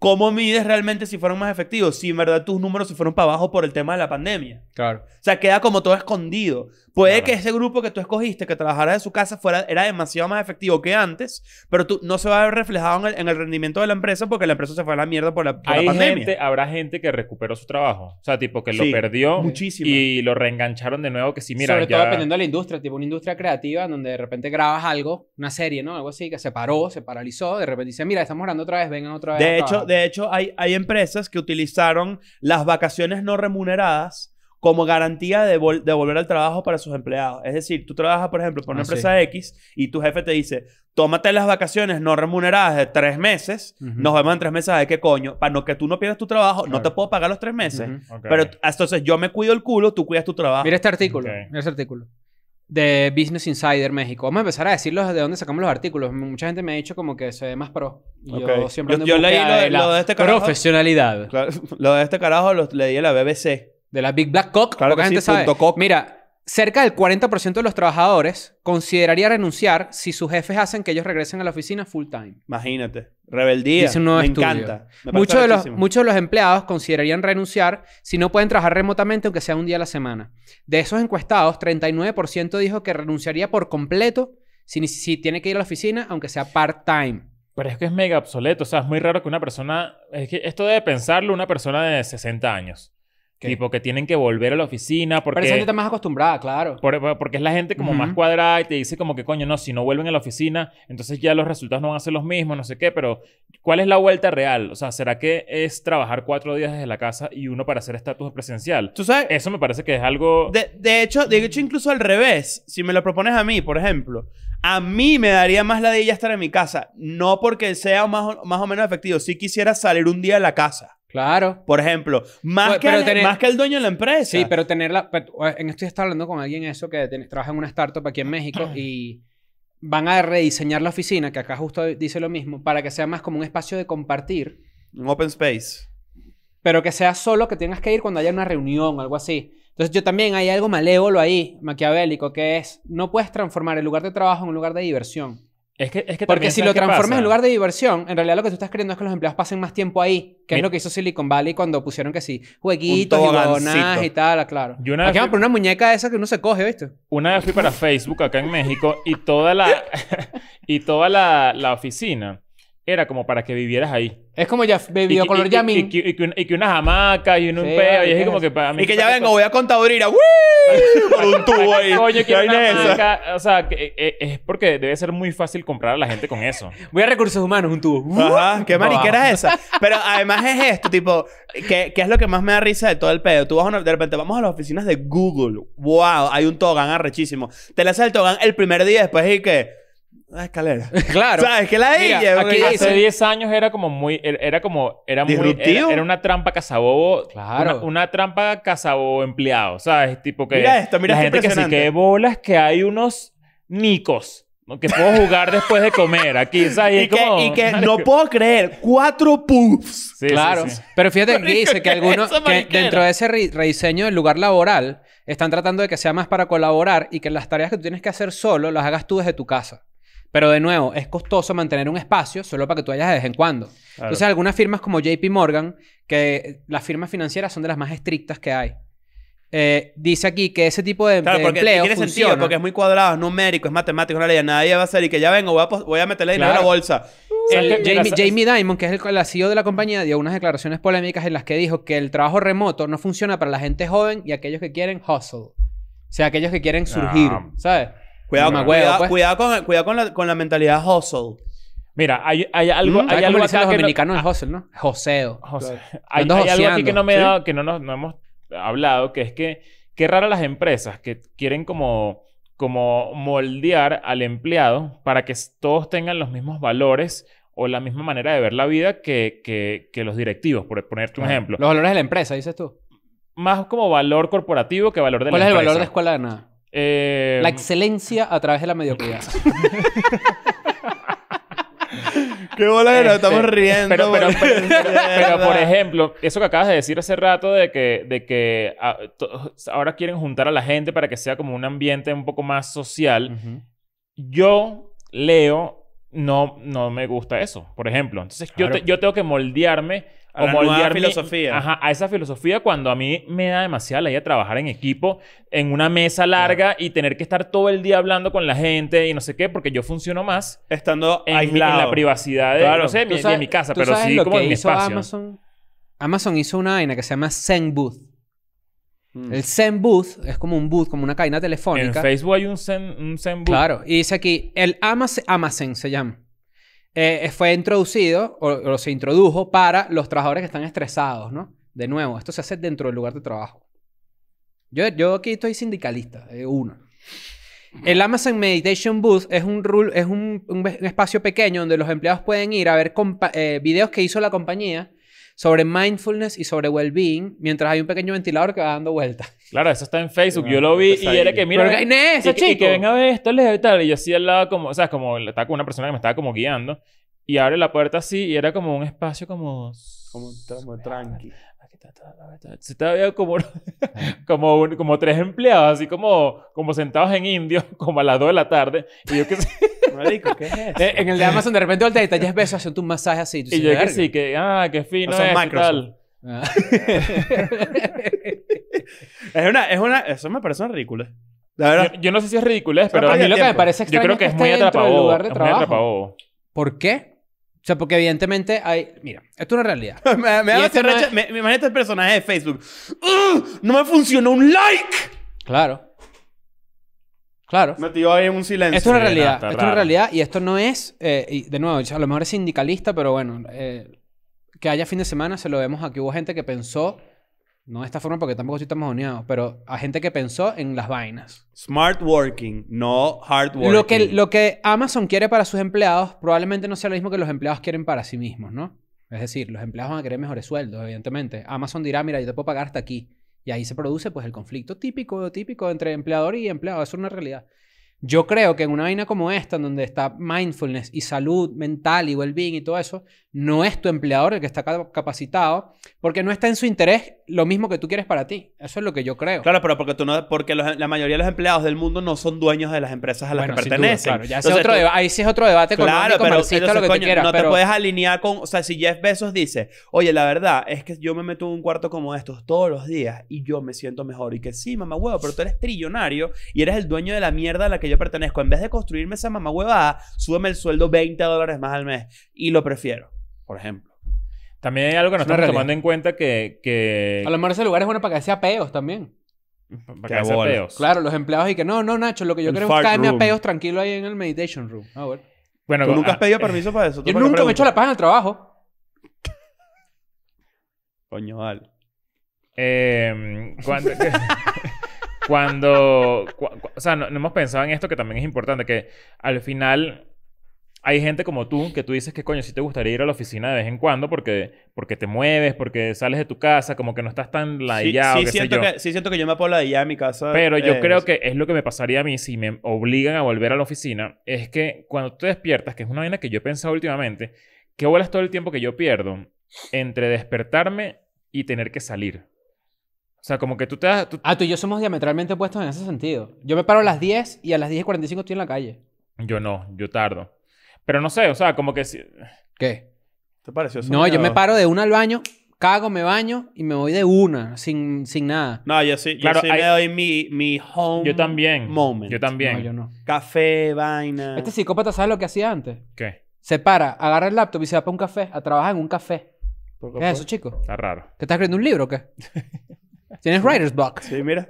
¿Cómo mides realmente si fueron más efectivos? Si en verdad tus números se fueron para abajo por el tema de la pandemia. Claro. O sea, queda como todo escondido. Puede que ese grupo que tú escogiste que trabajara de su casa fuera, era demasiado más efectivo que antes, pero tú, no se va a ver reflejado en el, rendimiento de la empresa porque la empresa se fue a la mierda por la, por pandemia. Gente, habrá gente que recuperó su trabajo. O sea, tipo que lo perdió y lo reengancharon de nuevo. Que sí, mira. Sobre todo dependiendo de la industria, tipo una industria creativa donde de repente grabas algo, una serie, ¿no? Algo así, que se paró, se paralizó, de repente dice, mira, estamos grabando otra vez, vengan otra vez. De hecho, de hecho, hay, hay empresas que utilizaron las vacaciones no remuneradas como garantía de, volver al trabajo para sus empleados. Es decir, tú trabajas, por ejemplo, por una ah, empresa X y tu jefe te dice, tómate las vacaciones no remuneradas de tres meses, nos vemos en tres meses, ¿de qué coño? Para que tú no pierdas tu trabajo, no te puedo pagar los tres meses. Pero entonces yo me cuido el culo, tú cuidas tu trabajo. Mira este artículo, mira este artículo de Business Insider México. Vamos a empezar a decirles de dónde sacamos los artículos. Mucha gente me ha dicho como que se ve más pro. Yo siempre ando yo leí de, la este profesionalidad. lo de este carajo lo leí en la BBC. De la Big Black Cock. Claro que sí, gente Cock. Mira, Cerca del 40% de los trabajadores consideraría renunciar si sus jefes hacen que ellos regresen a la oficina full time. Imagínate. Rebeldía. Me encanta. muchos, de los, muchos de los empleados considerarían renunciar si no pueden trabajar remotamente aunque sea un día a la semana. De esos encuestados, 39% dijo que renunciaría por completo si, si tiene que ir a la oficina aunque sea part-time. Pero es que es mega obsoleto. O sea, es muy raro que una persona... Es que esto debe pensarlo una persona de 60 años. Tipo que tienen que volver a la oficina porque... Pero esa gente está más acostumbrada, claro. porque es la gente como más cuadrada y te dice como que, coño, no, si no vuelven a la oficina, entonces ya los resultados no van a ser los mismos, no sé qué, pero ¿cuál es la vuelta real? O sea, ¿será que es trabajar cuatro días desde la casa y uno para hacer estatus presencial? Tú sabes... Eso me parece que es algo... De, hecho, de hecho, incluso al revés, si me lo propones a mí, por ejemplo, a mí me daría más la de ella estar en mi casa, no porque sea más más o menos efectivo, sí quisiera salir un día de la casa. Claro. Por ejemplo, más, pues, que, el, más que el dueño de la empresa. Sí, pero tenerla. estoy pues, en hablando con alguien eso que trabaja en una startup aquí en México y van a rediseñar la oficina, que acá justo dice lo mismo, para que sea más como un espacio de compartir. Un open space. Pero que sea solo que tengas que ir cuando haya una reunión o algo así. Entonces yo también hay algo malévolo ahí, maquiavélico, que es no puedes transformar el lugar de trabajo en un lugar de diversión. Porque si lo transformas en lugar de diversión, en realidad lo que tú estás creyendo es que los empleados pasen más tiempo ahí, que es lo que hizo Silicon Valley cuando pusieron que sí, jueguitos y donas y tal, claro. ¿Por una por una muñeca esa que uno se coge, ¿viste? Una vez fui para Facebook acá en México y toda la y toda la, la oficina era como para que vivieras ahí. Es como ya bebido color y, y, que, y, que una hamaca y un, peo. Y es como que para mí. Y que ya vengo, voy a contar a Por un tubo ahí. Coño, quiero una O sea, eh, eh, es porque debe ser muy fácil comprar a la gente con eso. voy a recursos humanos, un tubo. Ajá, qué mariquera es esa. Pero además es esto, tipo, ¿qué, es lo que más me da risa de todo el pedo? Tú vas a una, de repente, vamos a las oficinas de Google. ¡Wow! Hay un togan arrechísimo. Te haces el togan el primer día después y que la escalera. Claro. sabes que la Mira, hace 10 años era como muy. Er, era como. Era muy. Era, una trampa cazabobo. Claro. Una, trampa cazabobo empleado. ¿Sabes? Tipo que. Mira esto, mira La gente que sí que bolas que hay unos nicos. Que puedo jugar después de comer aquí, ¿sabes? Y, que, no puedo creer, cuatro puffs. claro. Sí, Pero fíjate que dice que algunos, que dentro de ese rediseño del lugar laboral, están tratando de que sea más para colaborar y que las tareas que tú tienes que hacer solo las hagas tú desde tu casa. Pero de nuevo, es costoso mantener un espacio solo para que tú vayas de vez en cuando. Entonces, algunas firmas como JP Morgan, que las firmas financieras son de las más estrictas que hay. Eh, dice aquí que ese tipo de, porque empleo tiene sentido porque es muy cuadrado, es numérico, es matemático, una ley. Nadie va a ser y que ya vengo, voy a, a meterle dinero a la bolsa. Uh, Jamie, Jamie Dimon, que es el, CEO de la compañía, dio unas declaraciones polémicas en las que dijo que el trabajo remoto no funciona para la gente joven y aquellos que quieren hustle. O sea, aquellos que quieren ah. surgir, ¿sabes? Cuidado, cuidado, pues. cuidado, con, cuidado con, la, con la mentalidad hustle. Mira, hay, hay algo, mm, hay algo acá no... Ah, hustle, ¿no? Joseo. Hay, algo aquí que no me que no hemos hablado, que es que qué rara las empresas que quieren como como moldear al empleado para que todos tengan los mismos valores o la misma manera de ver la vida que, los directivos, por ponerte un ejemplo. Los valores de la empresa, dices tú. Más como valor corporativo que valor de la empresa. ¿Cuál es el valor de escuela de nada? Eh, la excelencia a través de la mediocridad. Qué bola que nos estamos este, riendo. Pero, por ejemplo, eso que acabas de decir hace rato de que, de que ah, ahora quieren juntar a la gente para que sea como un ambiente un poco más social. Yo leo, no, no me gusta eso, por ejemplo. Entonces yo, yo tengo que moldearme a la filosofía. a esa filosofía cuando a mí me da demasiada la idea trabajar en equipo, en una mesa larga y tener que estar todo el día hablando con la gente y no sé qué, porque yo funciono más estando en, aislado. en la privacidad de, no sé, mi, casa, pero sí como en mi espacio. Amazon? Amazon hizo una vaina que se llama Zen Booth. Mm. El Zen Booth es como un booth, como una cadena telefónica. En Facebook hay un Zen, un Zen Booth. Claro, y dice aquí, el Amazon se llama. Eh, eh, fue introducido o, se introdujo para los trabajadores que están estresados, ¿no? De nuevo, esto se hace dentro del lugar de trabajo. Yo, yo aquí estoy sindicalista, uno. El Amazon Meditation Booth es, un, rule, es un, espacio pequeño donde los empleados pueden ir a ver eh, videos que hizo la compañía sobre mindfulness y sobre well-being, mientras hay un pequeño ventilador que va dando vueltas. Claro, eso está en Facebook. Ah, yo lo vi pues y era que, mira, pero es eso, y, chico. y que venga a ver esto, les y tal. Y yo así al lado como, o sea, como estaba con una persona que me estaba como guiando y abre la puerta así y era como un espacio como... Como, como tranqui. Se estaba como, como, como tres empleados, así como, como sentados en indio, como a las 2 de la tarde. Y yo que sé. Marico, ¿qué es En el de Amazon de repente voltea y te beso hacen un masaje así. Y yo que sí, que, ah, qué fino. No es, y tal. Ah. es una, es una, eso me parece ridícula. La verdad. Yo, no sé si es ridículo pero, a mí lo que me parece extraño yo creo que, es, que muy atrapado. Es muy atrapado. ¿Por qué? O sea, porque evidentemente hay... Mira, esto es una realidad. me, me, este el personaje de Facebook. ¡No me funcionó un like! Claro. Claro. Metido ahí en un silencio. Esto es una realidad. Esto es una realidad y esto no es... Eh, de nuevo, a lo mejor es sindicalista, pero bueno. Eh, que haya fin de semana se lo vemos aquí. Hubo gente que pensó no de esta forma porque tampoco estamos estamos pero a gente que pensó en las vainas. Smart working, no hard working. Lo que, lo que Amazon quiere para sus empleados probablemente no sea lo mismo que los empleados quieren para sí mismos, ¿no? Es decir, los empleados van a querer mejores sueldos, evidentemente. Amazon dirá, mira, yo te puedo pagar hasta aquí. Y ahí se produce pues el conflicto típico, típico entre empleador y empleado. es una realidad. Yo creo que en una vaina como esta, en donde está mindfulness y salud mental y well-being y todo eso, no es tu empleador el que está capacitado, porque no está en su interés lo mismo que tú quieres para ti. Eso es lo que yo creo. Claro, pero porque, tú no, porque la mayoría de los empleados del mundo no son dueños de las empresas a las que pertenecen. claro. ahí sí es otro debate claro, pero, lo No te puedes alinear con... O sea, si Jeff Bezos dice, oye, la verdad es que yo me meto en un cuarto como estos todos los días y yo me siento mejor. Y que sí, mamá huevo, pero tú eres trillonario y eres el dueño de la mierda a la que yo pertenezco, en vez de construirme esa mamá huevada, súbeme el sueldo 20 dólares más al mes y lo prefiero, por ejemplo. También hay algo que nos estamos tomando en cuenta que, A lo mejor ese lugar es bueno para que sea peos también. Para que apeos. Claro, los empleados y que no, no, Nacho, lo que yo quiero es buscarme a apeos tranquilo ahí en el meditation room. A ah, ver. Bueno, nunca ah, has pedido permiso para eso? Yo nunca me he hecho la paz en el trabajo. Coño, al Eh, em, Cuando, o sea, no, hemos pensado en esto que también es importante, que al final hay gente como tú que tú dices que coño, sí te gustaría ir a la oficina de vez en cuando porque, porque te mueves, porque sales de tu casa, como que no estás tan ladillado. Sí, siento, Que, sí siento que yo me puedo ladillar en mi casa. Pero yo eh, creo que es lo que me pasaría a mí si me obligan a volver a la oficina, es que cuando tú te despiertas, que es una vaina que yo he pensado últimamente, ¿qué vuelas todo el tiempo que yo pierdo entre despertarme y tener que salir. O sea, como que tú te das... Ah, tú y yo somos diametralmente opuestos en ese sentido. Yo me paro a las 10 y a las 10 y 45 estoy en la calle. Yo no, yo tardo. Pero no sé, o sea, como que... ¿Qué? ¿Te pareció No, yo me paro de una al baño, cago, me baño y me voy de una, sin, sin nada. No, yo sí, claro, me doy mi, mi home Yo también. Yo también. yo no. Café, vaina. Este psicópata sabe lo que hacía antes. ¿Qué? Se para, agarra el laptop y se va para un café, a trabajar en un café. ¿Qué es eso, chico? Está raro. ¿Te estás escribiendo un libro o qué? Tienes writer's block. Sí, mira.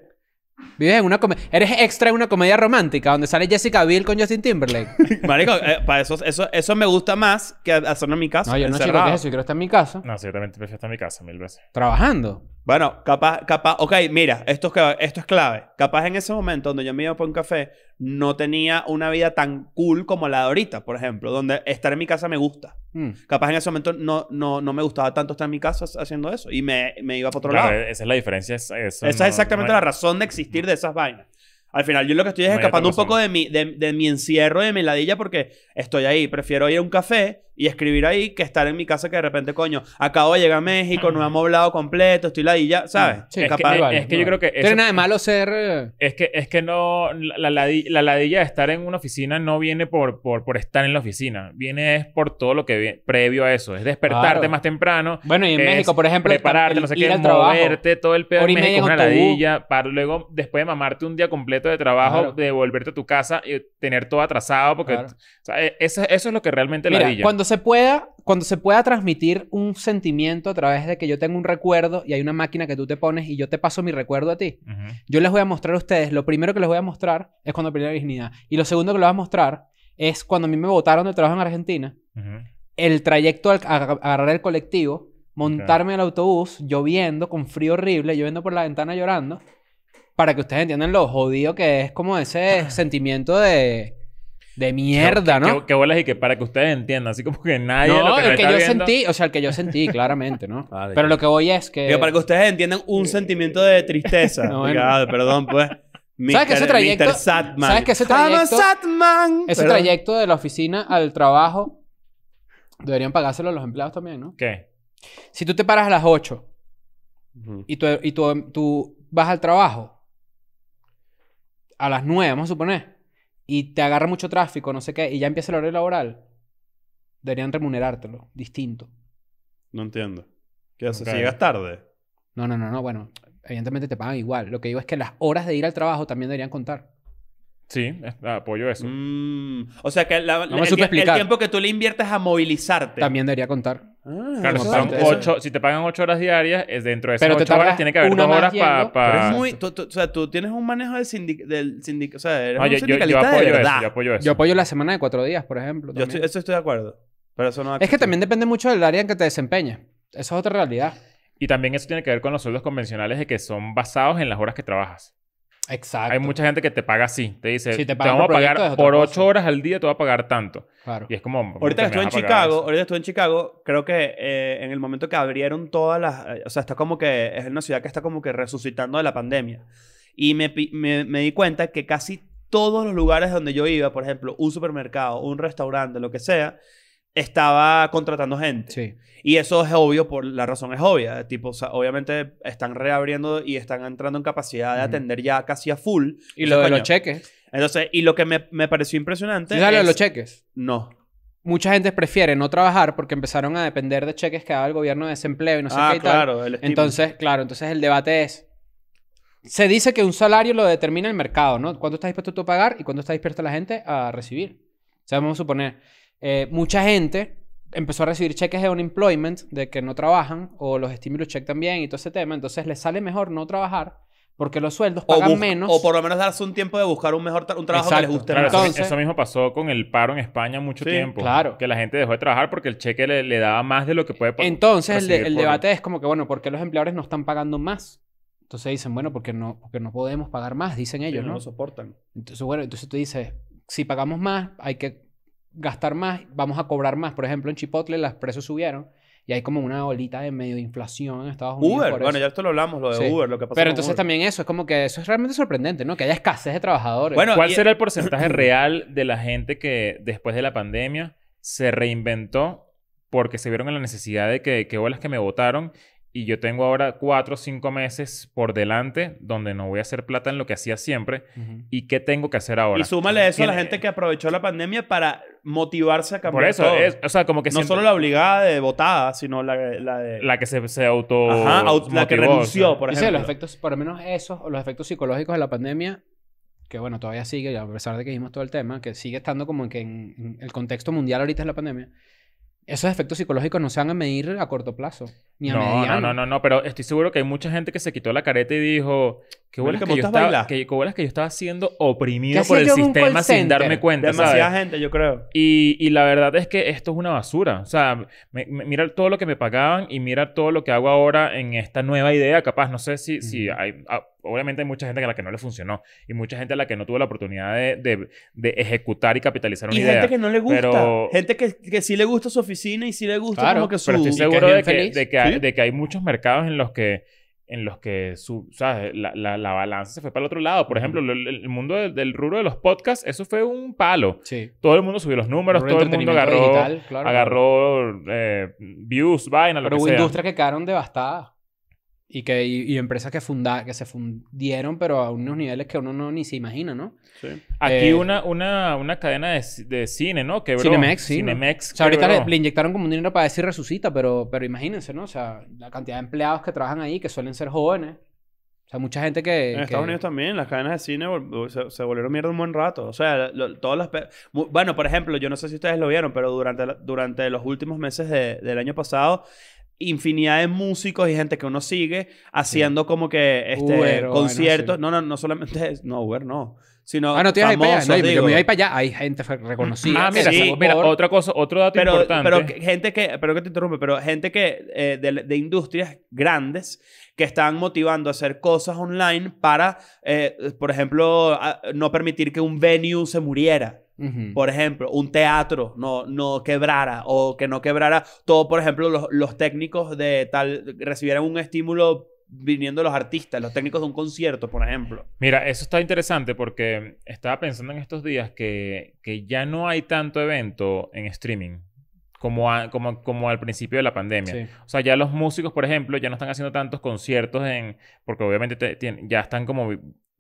Vives en una comedia... Eres extra en una comedia romántica donde sale Jessica Biel con Justin Timberlake. Marico, eh, para eso, eso, eso me gusta más que hacerlo en mi casa. No, yo no sé que es eso. Yo quiero estar en mi casa. No, ciertamente yo prefiero estar en mi casa mil veces. Trabajando. Bueno, capaz, capaz, ok, mira, esto es, esto es clave. Capaz en ese momento donde yo me iba por un café, no tenía una vida tan cool como la de ahorita, por ejemplo, donde estar en mi casa me gusta. Hmm. Capaz en ese momento no, no, no me gustaba tanto estar en mi casa haciendo eso y me, iba para otro lado. Esa es la diferencia. esa es exactamente la razón de existir de esas vainas. Al final, yo lo que estoy es escapando un poco de mi, de, de mi encierro de mi ladilla porque estoy ahí. Prefiero ir a un café y escribir ahí que estar en mi casa que de repente, coño, acabo de llegar a México, no hemos hablado completo, estoy ladilla, ¿sabes? es, que, yo creo que... Tiene nada de malo ser... Eh, es que, es que no... La, la, ladilla de estar en una oficina no viene por, por, estar en la oficina. Viene es por todo lo que viene, previo a eso. Es despertarte más temprano. Bueno, y en México, por ejemplo... Prepararte, no sé qué, moverte, todo el pedo en México una ladilla. Para luego, después de mamarte un día completo de trabajo, devolverte a tu casa y tener todo atrasado porque... E, eso, es lo que realmente Mira, ladilla se pueda, cuando se pueda transmitir un sentimiento a través de que yo tengo un recuerdo y hay una máquina que tú te pones y yo te paso mi recuerdo a ti, yo les voy a mostrar a ustedes, lo primero que les voy a mostrar es cuando perdí la virginidad y lo segundo que les voy a mostrar es cuando a mí me votaron de trabajo en Argentina, el trayecto a agarrar el colectivo, montarme al autobús, lloviendo, con frío horrible, lloviendo por la ventana llorando, para que ustedes entiendan lo jodido que es como ese sentimiento de de mierda, ¿no? Que bolas y que para que ustedes entiendan, así como que nadie. No, lo que el que yo sentí, o sea, el que yo sentí, claramente, ¿no? Ah, Pero lo que voy es que. Digo, para que ustedes entiendan un eh, sentimiento de tristeza. no, ah, perdón, pues. ¿Sabes que ese trayecto? ¿Sabes que ese trayecto? Ese trayecto de la oficina al trabajo deberían pagárselo a los empleados también, ¿no? ¿Qué? Si tú te paras a las 8 y, tú, y tú vas al trabajo a las 9, vamos a suponer y te agarra mucho tráfico, no sé qué, y ya empieza el horario laboral, deberían remunerártelo, distinto. No entiendo. ¿Qué haces? Si llegas tarde. No, no, no, no. Bueno, evidentemente te pagan igual. Lo que digo es que las horas de ir al trabajo también deberían contar. Sí, ah, apoyo eso. Mm, o sea que la, el, tiempo que tú le inviertes a movilizarte. También debería contar. Ah, claro, si, te pagan 8 horas diarias, es dentro de esas 8 horas tiene que haber 2 horas para... o sea, tú tienes un manejo del sindicato. O sea, eres un yo, sindicalista apoyo de Eso, yo apoyo eso. Yo apoyo la semana de 4 días, por ejemplo. Yo estoy, eso estoy de acuerdo. Pero eso no es que también depende mucho del área en que te desempeñas. Esa es otra realidad. Y también eso tiene que ver con los sueldos convencionales de que son basados en las horas que trabajas. Exacto. Hay mucha gente que te paga así. Te dice, te, vamos a pagar por ocho horas al día, te va a pagar tanto. Y es como... Ahorita estuve en Chicago, ahorita estoy en Chicago, creo que eh, en el momento que abrieron todas las... Eh, o sea, está como que... Es una ciudad que está como que resucitando de la pandemia. Y me di cuenta que casi todos los lugares donde yo iba, por ejemplo, un supermercado, un restaurante, lo que sea, estaba contratando gente. Y eso es obvio por la razón es obvia, tipo, obviamente están reabriendo y están entrando en capacidad de atender ya casi a full. Y lo de los cheques. Entonces, y lo que me, pareció impresionante lo de los cheques? No. Mucha gente prefiere no trabajar porque empezaron a depender de cheques que daba el gobierno de desempleo y no sé ah, qué claro, entonces, claro, entonces el debate es se dice que un salario lo determina el mercado, ¿no? ¿Cuándo estás dispuesto tú a pagar y cuándo está dispuesta la gente a recibir? O sea, vamos a suponer, eh, mucha gente empezó a recibir cheques de unemployment, de que no trabajan, o los estímulos check también y todo ese tema. Entonces les sale mejor no trabajar porque los sueldos pagan menos. O por lo menos darse un tiempo de buscar un mejor un trabajo que les guste. eso mismo pasó con el paro en España mucho tiempo. Claro. Que la gente dejó de trabajar porque el cheque le, daba más de lo que puede pagar. Entonces el, debate es como que, bueno, ¿por qué los empleadores no están pagando más? Entonces dicen, bueno, porque no, porque no podemos pagar más, dicen ellos, ¿no? No soportan. Entonces, bueno, entonces tú dices, si pagamos más, hay que gastar más, vamos a cobrar más. Por ejemplo, en Chipotle las precios subieron y hay como una olita de medio de inflación en Estados Unidos. Uber, bueno, ya esto lo hablamos, lo de Uber, lo que pasa. Pero entonces también eso, es como que eso es realmente sorprendente, ¿no? Que haya escasez de trabajadores. Bueno, ¿Cuál será el porcentaje real de la gente que después de la pandemia se reinventó porque se vieron en la necesidad de que, que las que me votaron y yo tengo ahora cuatro o cinco meses por delante donde no voy a hacer plata en lo que hacía siempre y qué tengo que hacer ahora. Y súmale eso a la gente que aprovechó la pandemia para motivarse a cambiar. Por eso, o sea, como que... No solo la obligada de votada, sino la, la La que se, se auto... Ajá, la que renunció, por ejemplo. sí, los efectos, por lo menos esos, o los efectos psicológicos de la pandemia, que bueno, todavía sigue, a pesar de que vimos todo el tema, que sigue estando como en que en el contexto mundial ahorita es la pandemia esos efectos psicológicos no se van a medir a corto plazo, ni a mediano. No, no, no, no, pero estoy seguro que hay mucha gente que se quitó la careta y dijo, Qué bueno, que, yo estaba, que, que, yo estaba siendo oprimido por el sistema sin darme cuenta. Demasiada gente, yo creo. Y, y, la verdad es que esto es una basura. O sea, mira todo lo que me pagaban y mira todo lo que hago ahora en esta nueva idea. Capaz, no sé si, si hay. Ah, obviamente hay mucha gente a la que no le funcionó y mucha gente a la que no tuvo la oportunidad de, de, ejecutar y capitalizar una y idea. gente que no le gusta. Pero... Gente que, que, sí le gusta su oficina y sí le gusta que su... Pero estoy seguro de, que, de, que, de que hay muchos mercados en los que en los que su, ¿sabes? La, balanza se fue para el otro lado. Por ejemplo, el, mundo del, rubro de los podcasts, eso fue un palo. Sí. Todo el mundo subió los números, todo el mundo agarró, agarró eh, views, vaina, lo Pero que hubo industrias que quedaron devastadas. Y, que, y, empresas que, funda, que se fundieron, pero a unos niveles que uno no ni se imagina, ¿no? Sí. Aquí eh, una, una, una cadena de, cine, ¿no? Que, Cinemex, Cinemex. O sea, ahorita le, inyectaron como un dinero para decir resucita, pero, pero imagínense, ¿no? O sea, la cantidad de empleados que trabajan ahí, que suelen ser jóvenes. O sea, mucha gente que... En Estados Unidos también, las cadenas de cine se, volvieron mierda un buen rato. O sea, todas las... Bueno, por ejemplo, yo no sé si ustedes lo vieron, pero durante, durante los últimos meses del año pasado, infinidad de músicos y gente que uno sigue haciendo como que este, conciertos. no, no, no, solamente no no. Sino ah, no Hay gente reconocida. Ah, mira, mira otra cosa, otro dato importante. Pero gente que, pero que te interrumpe, pero gente que eh, de, industrias grandes que están motivando a hacer cosas online para, eh, por ejemplo, no permitir que un venue se muriera. Por ejemplo, un teatro no, no quebrara o que no quebrara todo, por ejemplo, los, técnicos de tal recibieran un estímulo viniendo los artistas, los técnicos de un concierto, por ejemplo. Mira, eso está interesante porque estaba pensando en estos días que, ya no hay tanto evento en streaming. Como, como, como, al principio de la pandemia. O sea, ya los músicos, por ejemplo, ya no están haciendo tantos conciertos en... Porque obviamente ya están como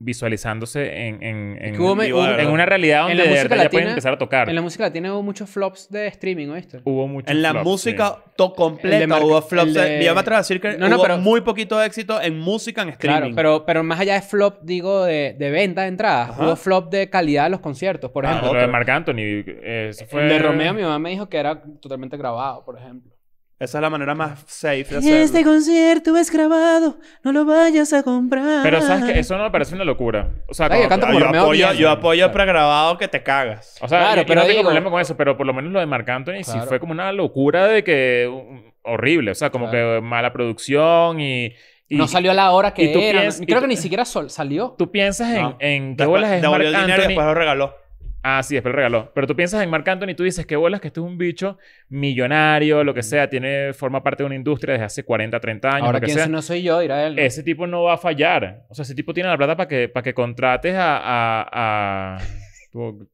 visualizándose en, en, una realidad donde ya pueden empezar a tocar. En la música latina hubo muchos flops de streaming, ¿oíste? Hubo muchos En la música todo completo hubo flops. me a que hubo muy poquito éxito en música en streaming. Claro, pero, pero más allá de flop, digo, de, venta de entradas, hubo flop de calidad de los conciertos, por ah, ejemplo. de Marc Anthony. De Romeo, mi mamá me dijo que era totalmente grabado, por ejemplo. Esa es la manera más safe de este hacerlo. Este concierto es grabado, no lo vayas a comprar. Pero sabes que eso no me parece una locura. O sea, yo, apoyo, yo apoyo para pregrabado que te cagas. O sea, claro, pero no tengo problema con eso, pero por lo menos lo de Marc Anthony sí fue como una locura de que horrible, o sea, como que mala producción y, no salió a la hora que era. Creo que ni siquiera salió. Tú piensas en, qué bolas es Marc Anthony. Dinero y después lo regaló. Ah, sí, después el regaló. Pero tú piensas en Marc Anthony y tú dices, que bolas que este es un bicho millonario, lo que mm. sea, tiene, forma parte de una industria desde hace 40, 30 años. Ahora, lo que no soy yo, dirá él. Ese tipo no va a fallar. O sea, ese tipo tiene la plata para que, para que contrates a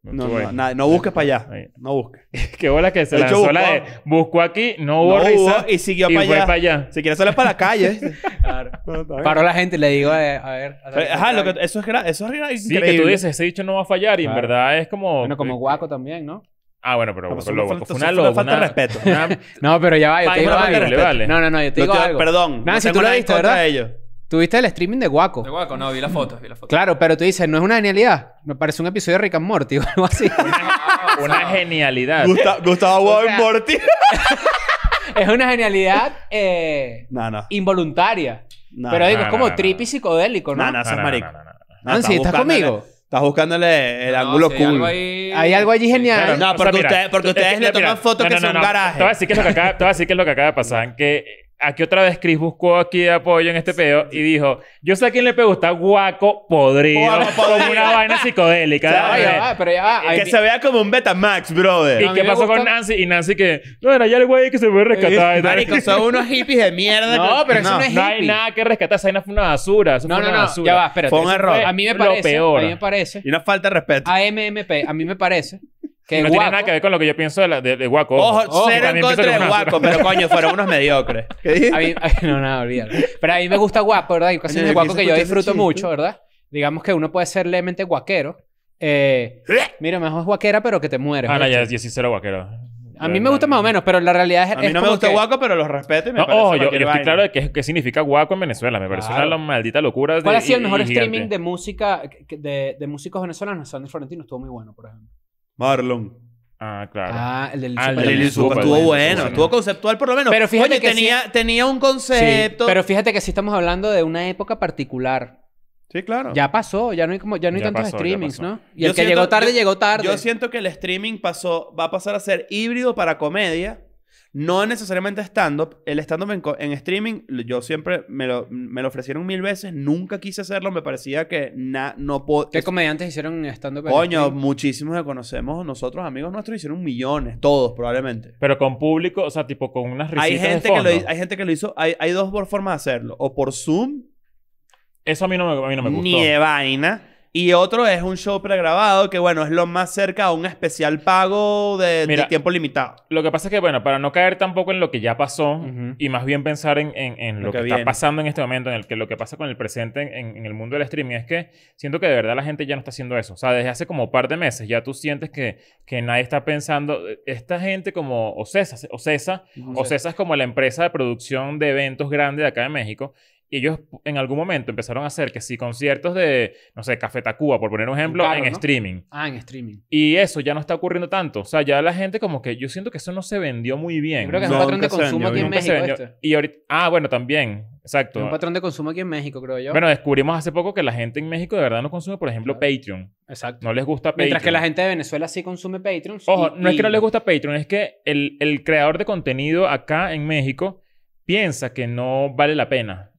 no, no, busques para allá. No busques. Qué bola que se lanzó la de buscó aquí, no hubo risa y siguió para, allá. Si quieres, solo es para la calle. claro. Paró la gente, Y le digo, eh, a ver. Ajá, lo que, eso es eso es Sí, que tú dices, ese dicho no va a fallar y en verdad es como. Bueno, como eh, guaco también, ¿no? Ah, bueno, pero, no, pues, fue una, falta de respeto. no, pero ya va, yo te digo algo. No, no, no, yo te digo algo. Perdón. Nada, si tú lo viste, ¿verdad? ¿Tuviste el streaming de Guaco? De Guaco, no, vi las fotos, vi Claro, pero tú dices, no es una genialidad. Me parece un episodio de Rick and Morty o algo así. una genialidad. Gustavo y Morty. es una genialidad eh, involuntaria. pero digo, es como no, psicodélico, ¿no? No, no, no, ah, No, ¿estás conmigo? Estás buscándole el ángulo hay algo Hay algo allí genial. No, porque ustedes- le toman fotos que no, Te decir que es lo que acaba, que es lo que acaba de pasar, que aquí otra vez Chris buscó aquí apoyo en este peo y dijo, yo sé a quién le pegó, está guaco, podrido, como una vaina psicodélica. ya va, pero ya Que se vea como un Betamax, brother. ¿Y qué pasó con Nancy? Y Nancy que, no, era ya el güey que se fue a rescatar. Marico, son unos hippies de mierda. No, pero no, eso no hippie. No hay nada que rescatar. Esa vaina fue una basura. Es no, no, una no, basura. ya va, espérate. Fue un error. A mí me parece, a mí me parece. Y una falta de respeto. A MMP, a mí me parece no tiene nada que ver con lo que yo pienso de, de, guaco. Ojo, en contra de guaco, pero coño, fueron unos mediocres. no, nada, no, Pero a mí me gusta guapo, ¿verdad? y casi un guaco que yo disfruto mucho, ¿verdad? Digamos que uno puede ser levemente guaquero. Eh, mira, mejor es guaquera, pero que te mueres. Ah, no, ya, es sí guaquero. A mí me gusta más o menos, pero la realidad es. A mí no me gusta guaco, pero los respeto y me no, parece yo, estoy claro de qué, qué, significa guaco en Venezuela. Me parece una maldita locura. ¿Cuál ha sido el mejor streaming de música de, de músicos venezolanos? Sandro Florentino estuvo muy bueno, por ejemplo. Marlon. Ah, claro. Ah, el del Super. Ah, el Estuvo bueno, estuvo conceptual por lo menos. Pero fíjate que tenía, tenía un concepto. pero fíjate que sí estamos hablando de una época particular. Sí, claro. Ya pasó, ya no hay, como, ya no hay tantos streamings, ¿no? Y el que llegó tarde, llegó tarde. Yo siento que el streaming pasó, va a pasar a ser híbrido para comedia no necesariamente stand-up. El stand-up en, streaming, yo siempre me lo, me lo, ofrecieron mil veces. Nunca quise hacerlo. Me parecía que na, no puedo. ¿Qué comediantes hicieron stand-up? Coño, muchísimos lo conocemos nosotros, amigos nuestros, hicieron millones. Todos, probablemente. Pero con público, o sea, tipo con unas risitas hay gente Que lo, hay gente que lo hizo. Hay, hay dos formas de hacerlo. O por Zoom. Eso a mí no me, a mí no me gustó. Ni vaina. Y otro es un show pregrabado que, bueno, es lo más cerca a un especial pago de, tiempo limitado. Lo que pasa es que, bueno, para no caer tampoco en lo que ya pasó y más bien pensar en, lo, que, está pasando en este momento, en el que lo que pasa con el presente en, el mundo del streaming, es que siento que de verdad la gente ya no está haciendo eso. O sea, desde hace como un par de meses ya tú sientes que, que nadie está pensando. Esta gente como Ocesa, Ocesa, Ocesa es como la empresa de producción de eventos grandes de acá de México y ellos en algún momento empezaron a hacer que si conciertos de, no sé, Café Tacuba, por poner un ejemplo, en streaming. Ah, en streaming. Y eso ya no está ocurriendo tanto. O sea, ya la gente como que yo siento que eso no se vendió muy bien. creo que es un patrón de consumo aquí en México. ah, bueno, también. Exacto. Es un patrón de consumo aquí en México, creo yo. Bueno, descubrimos hace poco que la gente en México de verdad no consume, por ejemplo, Patreon. Exacto. No les gusta Patreon. Mientras que la gente de Venezuela sí consume Patreon. Ojo, no es que no les gusta Patreon, es que el, el creador de contenido acá en México piensa que no vale la pena.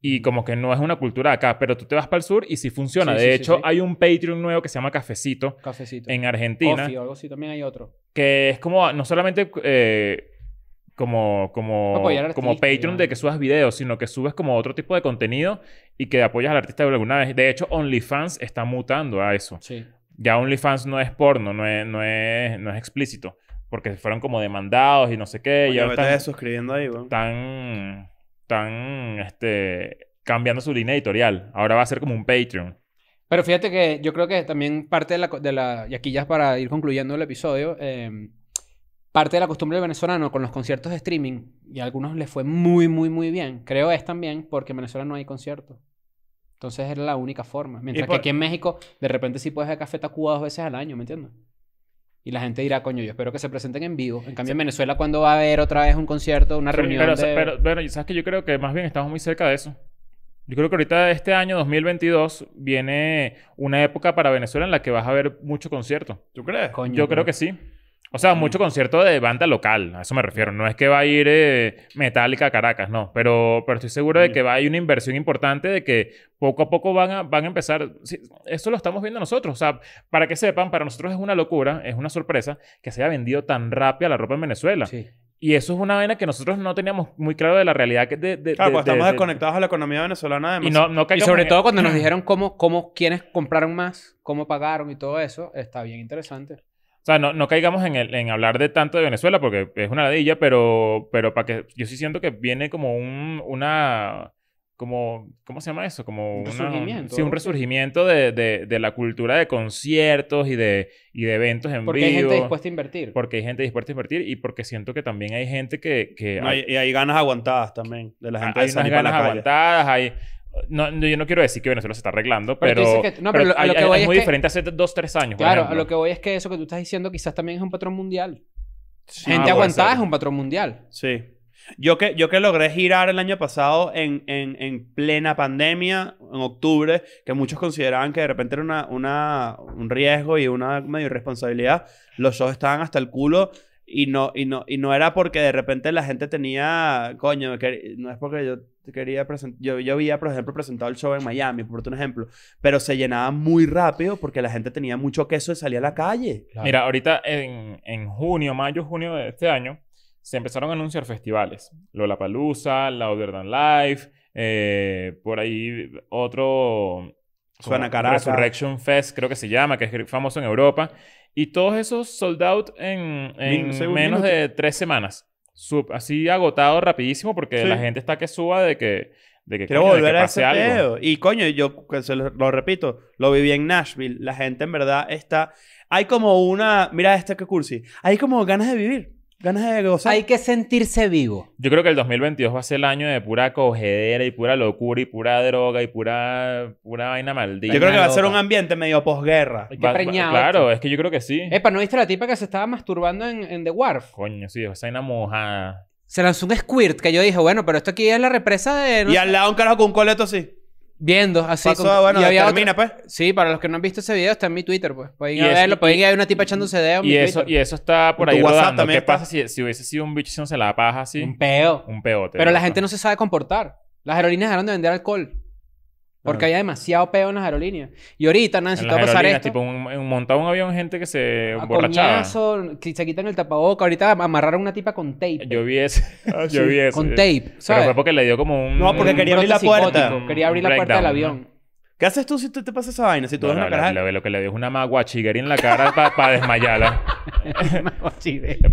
Y como que no es una cultura acá, pero tú te vas para el sur y sí funciona. de hecho, hay un Patreon nuevo que se llama Cafecito. En Argentina. algo así, también hay otro. Que es como, no solamente eh, como, como, como Patreon de que subas videos, sino que subes como otro tipo de contenido y que apoyas al artista de alguna vez. De hecho, OnlyFans está mutando a eso. Sí. Ya OnlyFans no es porno, no es, explícito. Porque fueron como demandados y no sé qué. ya estás suscribiendo ahí, güey Están están este, cambiando su línea editorial. Ahora va a ser como un Patreon. Pero fíjate que yo creo que también parte de la... y aquí ya para ir concluyendo el episodio. Em, parte de la costumbre del venezolano con los conciertos de streaming, y a algunos les fue muy, muy, muy bien. Creo es también porque en Venezuela no hay conciertos. Entonces es la única forma. Mientras que aquí en México, de repente sí puedes hacer Café Tacuba dos veces al año, ¿me entiendes? Y la gente dirá, coño, yo espero que se presenten en vivo. En cambio, en Venezuela, cuándo va a haber otra vez un concierto, una reunión? Pero, de... pero, bueno, ¿sabes que Yo creo que más bien estamos muy cerca de eso. Yo creo que ahorita este año 2022 viene una época para Venezuela en la que vas a ver mucho concierto. ¿Tú crees? Coño, yo creo que sí. O sea, mucho concierto de banda local, a eso me refiero. No es que va a ir eh, Metallica a Caracas, no. Pero, pero estoy seguro de que va a haber una inversión importante de que poco a poco van a, van a empezar. Eso lo estamos viendo nosotros. O sea, para que sepan, para nosotros es una locura, es una sorpresa que se haya vendido tan rápido la ropa en Venezuela. Sí. Y eso es una vaina que nosotros no teníamos muy claro de la realidad que de, de, claro, pues estamos desconectados a la economía venezolana. Además. Y, sobre todo e- cuando nos dijeron cómo, cómo, quiénes compraron más, cómo pagaron y todo eso, está bien interesante. O sea, no, caigamos en, el, en hablar de tanto de Venezuela porque es una ladilla, pero, pero para que yo sí siento que viene como un, una, como, ¿cómo se llama eso? Como un resurgimiento. sí, un resurgimiento de, la cultura de conciertos y de, de eventos en vivo. Porque hay gente dispuesta a invertir. Porque hay gente dispuesta a invertir y porque siento que también hay gente que... hay, y hay ganas aguantadas también de la ah, gente. Hay, ganas aguantadas, hay, no, yo no quiero decir que Venezuela se está arreglando, pero, es muy diferente hace dos, tres años. Claro, a lo que voy es que eso que tú estás diciendo quizás también es un patrón mundial. Gente aguantada es un patrón mundial. Sí. Yo que, yo que logré girar el año pasado en, en, plena pandemia, en octubre, que muchos consideraban que de repente era una, una, un riesgo y una medio irresponsabilidad, los shows estaban hasta el culo y no, y, no, y no era porque de repente la gente tenía, coño, no es porque yo quería presentar, yo, había, por ejemplo, presentado el show en Miami, por un ejemplo, pero se llenaba muy rápido porque la gente tenía mucho queso y salía a la calle. Mira, ahorita en, junio, mayo, junio de este año, se empezaron a anunciar festivales. Lollapalooza, La Than Life, eh, por ahí otro Suena Caracas. Resurrection Fest, creo que se llama, que es famoso en Europa. Y todos esos sold out en, menos de tres semanas. así agotado rapidísimo porque la gente está que suba de que... De que Quiero volver a ese algo. Y coño, yo lo, repito, lo viví en Nashville. La gente en verdad está... Hay como una... Mira este que cursi. Hay como ganas de vivir de Hay que sentirse vivo. Yo creo que el 2022 va a ser el año de pura cogedera y pura locura y pura droga y pura, pura vaina maldita. Yo creo que va a ser un ambiente medio posguerra. claro, es que yo creo que sí. Epa, ¿no viste la tipa que se estaba masturbando en, The Wharf? Coño, sí, esa vaina mojada. Se lanzó un squirt que yo dije, bueno, pero esto aquí es la represa de... y al lado un carajo con un coleto así viendo así. Pasó, como, bueno, y había termina, pues. Sí, para los que no han visto ese video, está en mi Twitter, pues. Pueden ir a verlo, pueden ir a una tipa echándose deo Y, eso, y eso está por ahí ¿Qué pasa si, si, hubiese sido un bicho si no se la paja así? Un peo. Un peote. Pero la gente no se sabe comportar. Las aerolíneas dejaron de vender alcohol. Porque había demasiado peo en las aerolíneas. Y ahorita, Nancy, en te va pasar esto. tipo, montaba un avión gente que se ah, emborrachaba. que se quitan el tapaboca. Ahorita amarraron una tipa con tape. Yo vi eso. Ah, vi eso. Con tape, ¿sabes? Pero fue porque le dio como un... No, porque quería abrir la puerta. Quería abrir la puerta del avión. ¿Qué haces tú si te, te pasa esa vaina? Si tú eres una cara... Lo, lo, que le dio es una maguachiguería en la cara para desmayarla.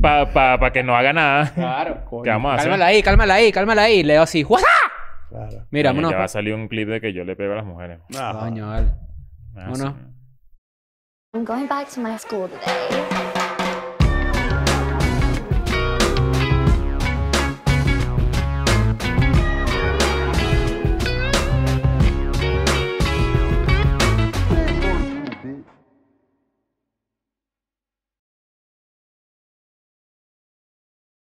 para pa, para que no haga nada. Claro, coño. Cálmala ahí, cálmala ahí, cálmala ahí. Le doy así. Claro. Mira, vámonos. Ya va a salir un clip de que yo le pego a las mujeres. Coño, vale. Ah, vámonos. I'm going back to my school today.